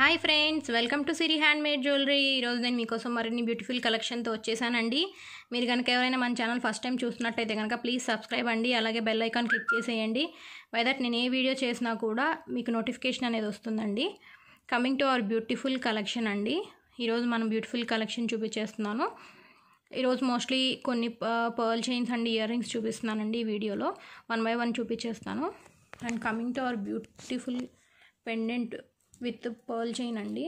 hi friends welcome to Siri handmade jewellery ఈరోజు నేను మీకోసం మరిన్ని బ్యూటిఫుల్ కలెక్షన్తో వచ్చేసానండి మీరు కనుక ఎవరైనా మన ఛానల్ ఫస్ట్ టైం చూసినట్టయితే కనుక ప్లీజ్ సబ్స్క్రైబ్ అండి అలాగే బెల్ ఐకాన్ క్లిక్ చేసేయండి బై దట్ నేను ఏ వీడియో చేసినా కూడా మీకు నోటిఫికేషన్ అనేది వస్తుందండి coming to our beautiful collection అండి ఈరోజు మనం బ్యూటిఫుల్ కలెక్షన్ చూపించేస్తున్నాను ఈరోజు మోస్ట్లీ కొన్ని pearl chains and earrings చూపిస్తున్నానండి ఈ వీడియోలో వన్ బై వన్ చూపించేస్తాను and coming to our beautiful pendant with pearl chain అండి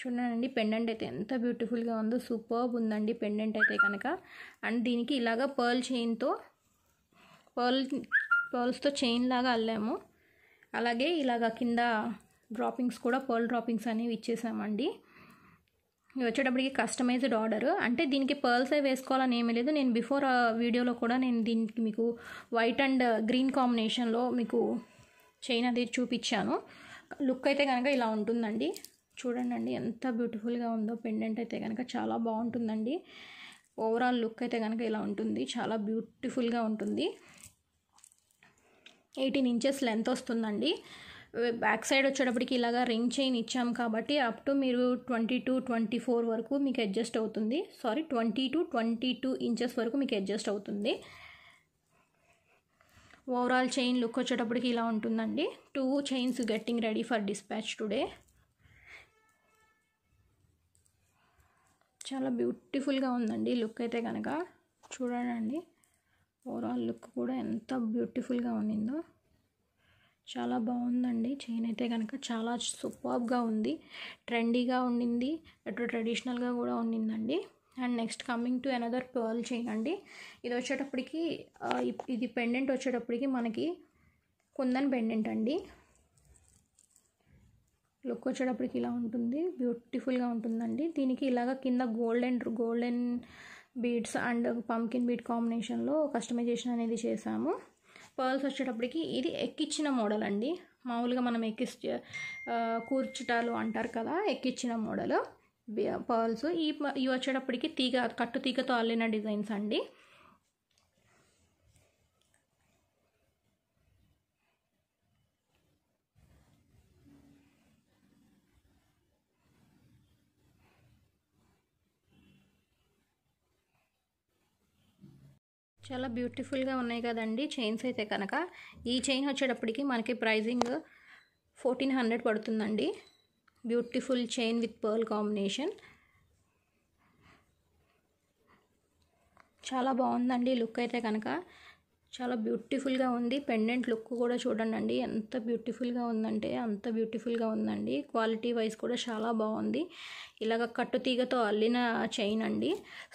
చూడండి పెండెంట్ అయితే ఎంత బ్యూటిఫుల్గా ఉందో సూపర్బ్ ఉందండి పెండెంట్ అయితే కనుక అండ్ దీనికి ఇలాగ పర్ల్ చైన్తో పర్ల్ పర్ల్స్తో చైన్ లాగా అల్లాము అలాగే ఇలాగ కింద డ్రాపింగ్స్ కూడా పర్ల్ డ్రాపింగ్స్ అనేవి ఇచ్చేసామండి వచ్చేటప్పటికి కస్టమైజ్డ్ ఆర్డర్ అంటే దీనికి పర్ల్సే వేసుకోవాలని ఏమీ లేదు నేను బిఫోర్ వీడియోలో కూడా నేను దీనికి మీకు వైట్ అండ్ గ్రీన్ కాంబినేషన్లో మీకు చైన్ అది చూపించాను లుక్ అయితే కనుక ఇలా ఉంటుందండి చూడండి ఎంత బ్యూటిఫుల్గా ఉందో పెండెంట్ అయితే కనుక చాలా బాగుంటుందండి ఓవరాల్ లుక్ అయితే కనుక ఇలా ఉంటుంది చాలా బ్యూటిఫుల్గా ఉంటుంది ఎయిటీన్ ఇంచెస్ లెంత్ వస్తుందండి బ్యాక్ సైడ్ వచ్చేటప్పటికి ఇలాగా రింగ్ చైన్ ఇచ్చాం కాబట్టి అప్ టు మీరు ట్వంటీ టు ట్వంటీ ఫోర్ వరకు మీకు అడ్జస్ట్ అవుతుంది sorry twenty to twenty two inches వరకు మీకు అడ్జస్ట్ అవుతుంది ఓవరాల్ చైన్ లుక్ వచ్చేటప్పటికి ఇలా ఉంటుందండి two chains getting ready for dispatch today చాలా బ్యూటిఫుల్గా ఉందండి లుక్ అయితే కనుక చూడండి ఓవరాల్ లుక్ కూడా ఎంత బ్యూటిఫుల్గా ఉన్నిందో చాలా బాగుందండి చైన్ అయితే కనుక చాలా సూపర్గా ఉంది ట్రెండీగా ఉండింది అటు ట్రెడిషనల్గా కూడా ఉండిందండి and next coming to another pearl chain అండి ఇది వచ్చేటప్పటికి ఇది పెండెంట్ వచ్చేటప్పటికి మనకి కుందన్ పెండెంట్ అండి లుక్ వచ్చేటప్పటికి ఇలా ఉంటుంది బ్యూటిఫుల్గా ఉంటుందండి దీనికి ఇలాగ కింద golden golden beads and pumpkin bead కాంబినేషన్లో కస్టమైజేషన్ అనేది చేశాము పర్ల్స్ వచ్చేటప్పటికి ఇది ఎక్కిచ్చిన మోడల్ అండి మామూలుగా మనం ఎక్కిస్తే కూర్చుటాలు అంటారు కదా ఎక్కిచ్చిన మోడల్ పర్ల్స్ ఈ ఇవి వచ్చేటప్పటికి తీగ కట్టు తీగతో అల్లిన డిజైన్స్ అండి చాలా బ్యూటిఫుల్గా ఉన్నాయి కదండి చైన్స్ అయితే కనుక ఈ చైన్ వచ్చేటప్పటికి మనకి ప్రైజింగ్ ఫోర్టీన్ హండ్రెడ్ పడుతుందండి beautiful chain with pearl combination చాలా బాగుందండి లుక్ అయితే కనుక చాలా బ్యూటిఫుల్గా ఉంది పెండెంట్ లుక్ కూడా చూడండి ఎంత బ్యూటిఫుల్గా ఉందంటే అంత బ్యూటిఫుల్గా ఉందండి క్వాలిటీ వైజ్ కూడా చాలా బాగుంది ఇలాగ కట్టుతీగతో అల్లిన చైన్ అండి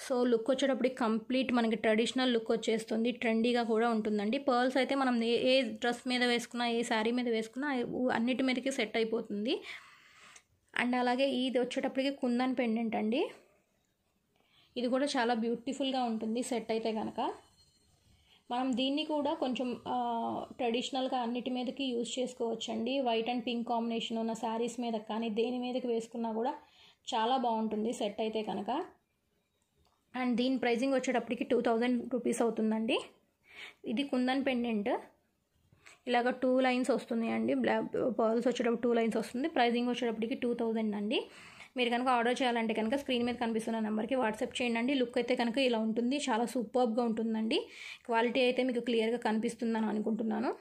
సో లుక్ వచ్చేటప్పుడు కంప్లీట్ మనకి ట్రెడిషనల్ లుక్ వచ్చేస్తుంది ట్రెండీగా కూడా ఉంటుందండి పర్ల్స్ అయితే మనం ఏ డ్రెస్ మీద వేసుకున్నా ఏ శారీ మీద వేసుకున్నా అన్నిటి మీదకి సెట్ అయిపోతుంది అండ్ అలాగే ఇది వచ్చేటప్పటికి కుందన్ పెండెంట్ అండి ఇది కూడా చాలా బ్యూటిఫుల్గా ఉంటుంది సెట్ అయితే కనుక మనం దీన్ని కూడా కొంచెం ట్రెడిషనల్గా అన్నిటి మీదకి యూజ్ చేసుకోవచ్చండి వైట్ అండ్ పింక్ కాంబినేషన్ ఉన్న శారీస్ మీద కానీ దేని మీదకి వేసుకున్నా కూడా చాలా బాగుంటుంది సెట్ అయితే కనుక అండ్ దీని ప్రైజింగ్ వచ్చేటప్పటికి టూ థౌజండ్ రూపీస్ అవుతుందండి ఇది కుందన్ పెండెంట్ ఇలాగ టూ లైన్స్ వస్తుంది అండి బ్లాక్ పర్ల్స్ వచ్చేటప్పుడు టూ లైన్స్ వస్తుంది ప్రైజింగ్ వచ్చేటప్పటికి టూ థౌజండ్ అండి మీరు కనుక ఆర్డర్ చేయాలంటే కనుక స్క్రీన్ మీద కనిపిస్తున్న నెంబర్కి వాట్సాప్ చేయండి లుక్ అయితే కనుక ఇలా ఉంటుంది చాలా సూపర్గా ఉంటుందండి క్వాలిటీ అయితే మీకు క్లియర్గా కనిపిస్తుందని అనుకుంటున్నాను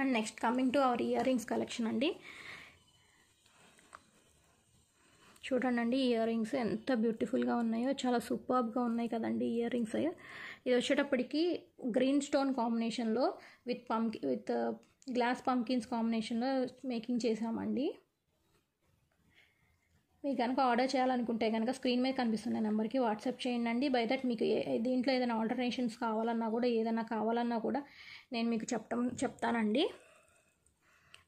and next coming to our earrings collection అండి చూడండి ఇయర్ రింగ్స్ ఎంత బ్యూటిఫుల్గా ఉన్నాయో చాలా సూపర్బ్గా ఉన్నాయి కదండి ఇయర్ రింగ్స్ ఇది వచ్చేటప్పటికి గ్రీన్ స్టోన్ కాంబినేషన్లో విత్ పంకి విత్ గ్లాస్ పంకిన్స్ కాంబినేషన్లో మేకింగ్ చేసామండి మీకు కనుక ఆర్డర్ చేయాలనుకుంటే కనుక స్క్రీన్ మీద కనిపిస్తున్న నెంబర్కి వాట్సాప్ చేయండి బై దట్ మీకు దీంట్లో ఏదైనా ఆల్టర్నేషన్స్ కావాలన్నా కూడా ఏదైనా కావాలన్నా కూడా నేను మీకు చెప్పటం చెప్తానండి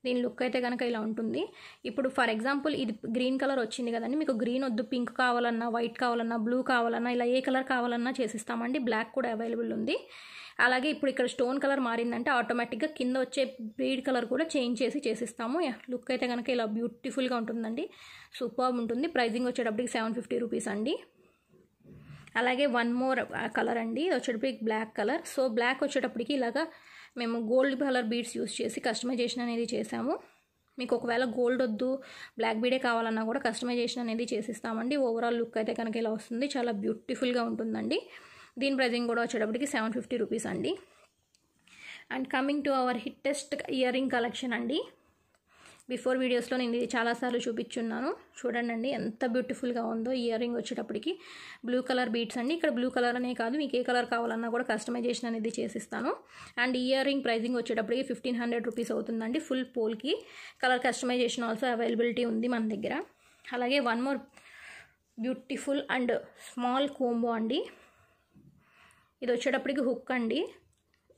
దీని లుక్ అయితే కనుక ఇలా ఉంటుంది ఇప్పుడు ఫర్ ఎగ్జాంపుల్ ఇది గ్రీన్ కలర్ వచ్చింది కదండి మీకు గ్రీన్ వద్దు పింక్ కావాలన్నా వైట్ కావాలన్నా బ్లూ కావాలన్నా ఇలా ఏ కలర్ కావాలన్నా చేసిస్తామండి బ్లాక్ కూడా అవైలబుల్ ఉంది అలాగే ఇప్పుడు ఇక్కడ స్టోన్ కలర్ మారిందంటే ఆటోమేటిక్గా కింద వచ్చే బ్రీడ్ కలర్ కూడా చేంజ్ చేసి చేసిస్తాము లుక్ అయితే కనుక ఇలా బ్యూటిఫుల్గా ఉంటుందండి సూపర్ ఉంటుంది ప్రైజింగ్ వచ్చేటప్పటికి సెవెన్ ఫిఫ్టీ రూపీస్ అండి అలాగే వన్ మోర్ కలర్ అండి వచ్చేటప్పటికి బ్లాక్ కలర్ సో బ్లాక్ వచ్చేటప్పటికి ఇలాగా మేము గోల్డ్ కలర్ బీడ్స్ యూస్ చేసి కస్టమైజేషన్ అనేది చేసాము మీకు ఒకవేళ గోల్డ్ వద్దు బ్లాక్ బీడే కావాలన్నా కూడా కస్టమైజేషన్ అనేది చేసిస్తామండి ఓవరాల్ లుక్ అయితే కనుక ఇలా వస్తుంది చాలా బ్యూటిఫుల్గా ఉంటుందండి దీని ప్రైజింగ్ కూడా వచ్చేటప్పటికి సెవెన్ ఫిఫ్టీ రూపీస్ అండి and coming to our hittest earring collection అండి బిఫోర్ వీడియోస్లో నేను ఇది చాలాసార్లు చూపించున్నాను చూడండి ఎంత బ్యూటిఫుల్గా ఉందో ఇయర్ రింగ్ వచ్చేటప్పటికి బ్లూ కలర్ బీట్స్ అండి ఇక్కడ బ్లూ కలర్ అనే కాదు మీకు ఏ కలర్ కావాలన్నా కూడా కస్టమైజేషన్ అనేది చేసిస్తాను అండ్ ఇయర్ రింగ్ ప్రైజింగ్ వచ్చేటప్పటికి ఫిఫ్టీన్ హండ్రెడ్ రూపీస్ అవుతుందండి full polki colour customization also availability ఉంది మన దగ్గర అలాగే one more beautiful and small combo అండి ఇది వచ్చేటప్పటికి హుక్ అండి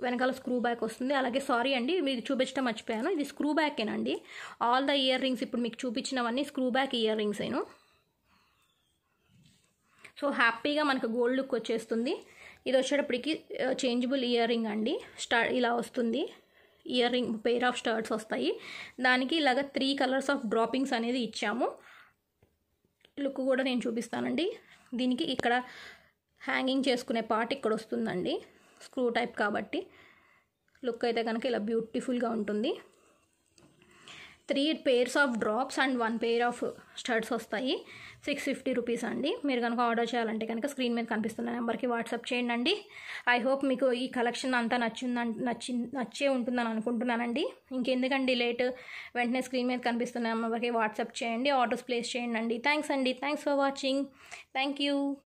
వెనకాల స్క్రూ బ్యాక్ వస్తుంది అలాగే సారీ అండి మీరు చూపించడం మర్చిపోయాను ఇది స్క్రూ బ్యాకేనండి ఆల్ ద ఇయర్ రింగ్స్ ఇప్పుడు మీకు చూపించినవన్నీ స్క్రూ బ్యాక్ ఇయర్ రింగ్స్ అయినా సో హ్యాపీగా మనకు గోల్డ్ లుక్ వచ్చేస్తుంది ఇది వచ్చేటప్పటికి చేంజబుల్ ఇయర్ రింగ్ అండి స్టార్ ఇలా వస్తుంది earring pair of starts వస్తాయి దానికి ఇలాగ త్రీ కలర్స్ ఆఫ్ డ్రాపింగ్స్ అనేది ఇచ్చాము లుక్ కూడా నేను చూపిస్తానండి దీనికి ఇక్కడ హ్యాంగింగ్ చేసుకునే పార్ట్ ఇక్కడ వస్తుందండి స్క్రూ టైప్ కాబట్టి లుక్ అయితే కనుక ఇలా బ్యూటిఫుల్గా ఉంటుంది three pairs of drops and one pair of studs వస్తాయి సిక్స్ ఫిఫ్టీ రూపీస్ అండి మీరు కనుక ఆర్డర్ చేయాలంటే కనుక స్క్రీన్ మీద కనిపిస్తున్న నెంబర్కి వాట్సాప్ చేయండి ఐ హోప్ మీకు ఈ కలెక్షన్ అంతా నచ్చిందని నచ్చి నచ్చే ఉంటుందని అనుకుంటున్నానండి ఇంకెందుకండి లేట్ వెంటనే స్క్రీన్ మీద కనిపిస్తున్న నెంబర్కి వాట్సాప్ చేయండి ఆర్డర్స్ ప్లేస్ చేయండి థ్యాంక్స్ అండి thanks for watching thank you